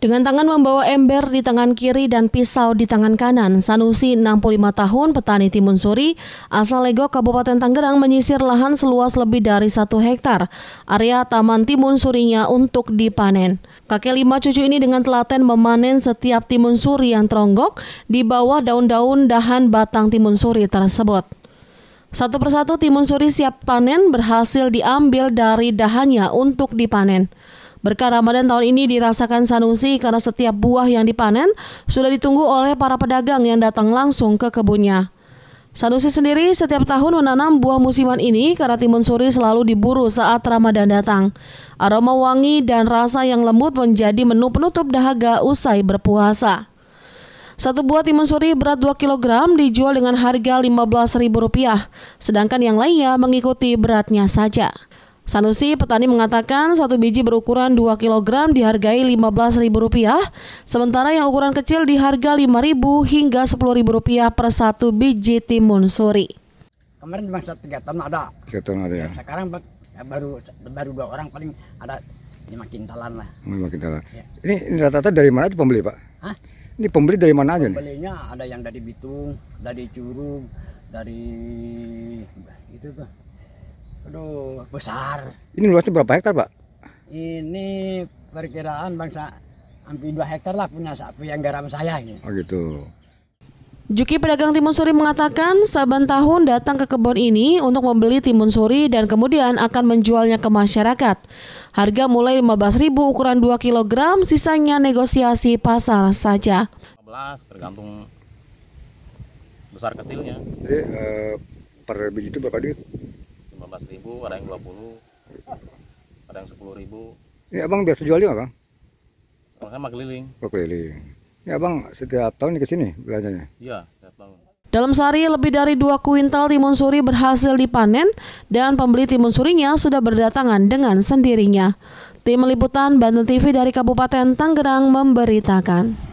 Dengan tangan membawa ember di tangan kiri dan pisau di tangan kanan, Sanusi 65 tahun petani timun suri asal Lego Kabupaten Tangerang menyisir lahan seluas lebih dari satu hektar area taman timun surinya untuk dipanen. Kakek lima cucu ini dengan telaten memanen setiap timun suri yang teronggok di bawah daun-daun dahan batang timun suri tersebut. Satu persatu timun suri siap panen berhasil diambil dari dahannya untuk dipanen. Berkah Ramadan tahun ini dirasakan Sanusi karena setiap buah yang dipanen sudah ditunggu oleh para pedagang yang datang langsung ke kebunnya. Sanusi sendiri setiap tahun menanam buah musiman ini karena timun suri selalu diburu saat Ramadan datang. Aroma wangi dan rasa yang lembut menjadi menu penutup dahaga usai berpuasa. Satu buah timun suri berat 2 kg dijual dengan harga Rp15.000, sedangkan yang lainnya mengikuti beratnya saja. Sanusi petani mengatakan satu biji berukuran 2 kg dihargai Rp15.000, sementara yang ukuran kecil diharga Rp5.000 hingga Rp10.000 per satu biji timun suri. Kemarin cuma tiga ton ada. Tiga ton ada ya. Sekarang ya baru baru dua orang paling ada lima kintalan lah. Lima kintalan. Ya. Ini, ini rata-rata dari mana itu pembeli pak? Hah? Ini pembeli dari mana aja nih? Pembelinya ada yang dari Bitung, dari Curug, dari itu tuh Aduh, besar. Ini luasnya berapa hektar, Pak? Ini perkiraan bangsa hampir 2 hektar lah punya yang garam saya ini. Oh gitu. Juki pedagang timun suri mengatakan saban tahun datang ke kebun ini untuk membeli timun suri dan kemudian akan menjualnya ke masyarakat. Harga mulai 15.000 ukuran 2 kg, sisanya negosiasi pasar saja. 15 tergantung besar kecilnya. Jadi uh, per biji itu berapa duit? ribu, ada yang 20, ada yang 10 ribu. Ya abang biasa jual di mana bang? mak sama keliling. Oh, keliling. Ya bang setiap tahun ke sini belanjanya? Iya setiap tahun. Dalam sehari lebih dari dua kuintal timun suri berhasil dipanen dan pembeli timun surinya sudah berdatangan dengan sendirinya. Tim Liputan Banten TV dari Kabupaten Tangerang memberitakan.